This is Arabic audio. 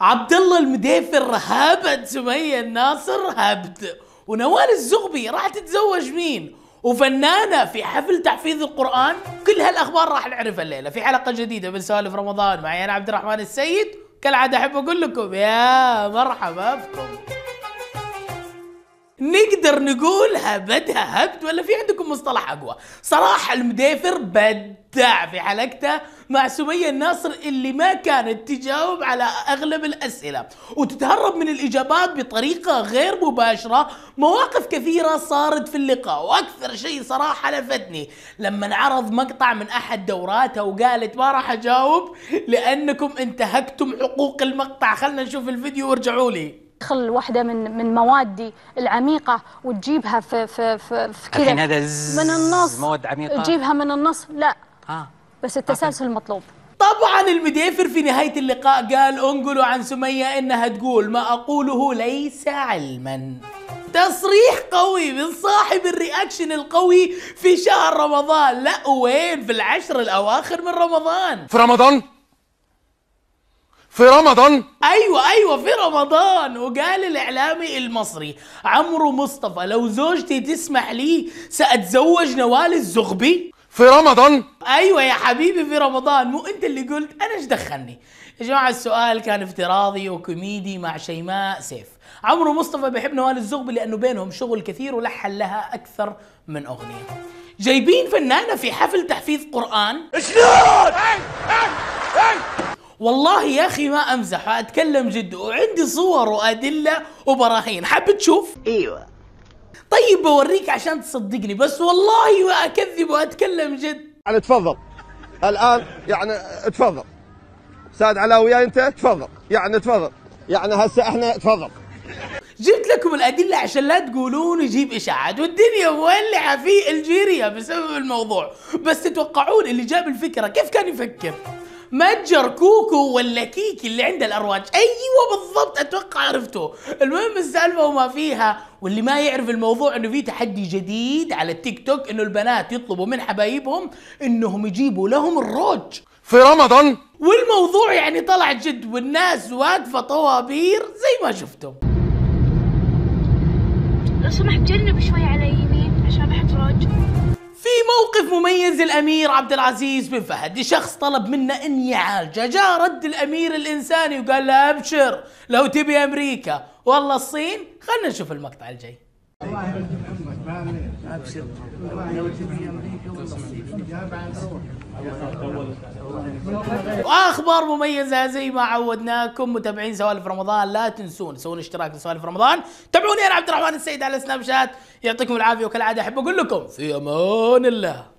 عبد الله المديفر هبت سمية الناصر هابت ونوال الزغبي راح تتزوج مين وفنانة في حفل تحفيظ القرآن كل هالأخبار راح نعرفها الليلة في حلقة جديدة من سوالف رمضان معي أنا عبد الرحمن السيد كالعادة أحب أقول لكم يا مرحبا بكم نقدر نقول هبدها هبد ولا في عندكم مصطلح اقوى صراحه المديفر بدع في حلقته مع سمية الناصر اللي ما كانت تجاوب على اغلب الاسئله وتتهرب من الاجابات بطريقه غير مباشره مواقف كثيره صارت في اللقاء واكثر شيء صراحه لفتني لما انعرض مقطع من احد دوراته وقالت ما راح اجاوب لانكم انتهكتم حقوق المقطع خلنا نشوف الفيديو وارجعوا لي تدخل واحده من من موادي العميقه وتجيبها في في في, في كذا الحين هذا من النص مواد عميقه تجيبها من النص لا آه. بس التسلسل آه. مطلوب طبعا المديفر في نهاية اللقاء قال انقلوا عن سمية انها تقول ما اقوله ليس علما تصريح قوي من صاحب الرياكشن القوي في شهر رمضان لا وين في العشر الاواخر من رمضان في رمضان في رمضان ايوه ايوه في رمضان وقال الاعلامي المصري عمرو مصطفى لو زوجتي تسمح لي ساتزوج نوال الزغبي في رمضان ايوه يا حبيبي في رمضان مو انت اللي قلت انا ايش دخلني يا جماعه السؤال كان افتراضي وكوميدي مع شيماء سيف عمرو مصطفى بيحب نوال الزغبي لانه بينهم شغل كثير ولحن لها اكثر من اغنيه جايبين فنانه في حفل تحفيظ قران شلون والله يا اخي ما امزح اتكلم جد وعندي صور وادله وبراهين حاب تشوف ايوه طيب بوريك عشان تصدقني بس والله ما اكذب واتكلم جد يعني تفضل الان يعني تفضل ساد علاء وياي انت تفضل يعني تفضل يعني هسه احنا تفضل جبت لكم الأدلة عشان لا تقولون يجيب إشاعات والدنيا مولعة في الجيريا بسبب الموضوع بس تتوقعون اللي جاب الفكرة كيف كان يفكر متجر كوكو ولا كيكي اللي عند الارواج ايوه بالضبط اتوقع عرفته المهم السالفه وما فيها واللي ما يعرف الموضوع انه في تحدي جديد على التيك توك انه البنات يطلبوا من حبايبهم انهم يجيبوا لهم الروج في رمضان والموضوع يعني طلع جد والناس واقفه طوابير زي ما شفتم لو سمحت جنب شوي على يمين عشان بحط روج موقف مميز الأمير عبد العزيز بن فهد لشخص طلب منه أن يعالجه جاء رد الأمير الإنساني وقال له أبشر لو تبي أمريكا والله الصين خلنا نشوف المقطع الجاي ابشر واخبار مميزه زي ما عودناكم متابعين سوالف رمضان لا تنسون تسوون اشتراك لسوالف رمضان تابعوني انا عبد الرحمن السيد على سناب شات يعطيكم العافيه وكالعاده احب اقول لكم في امان الله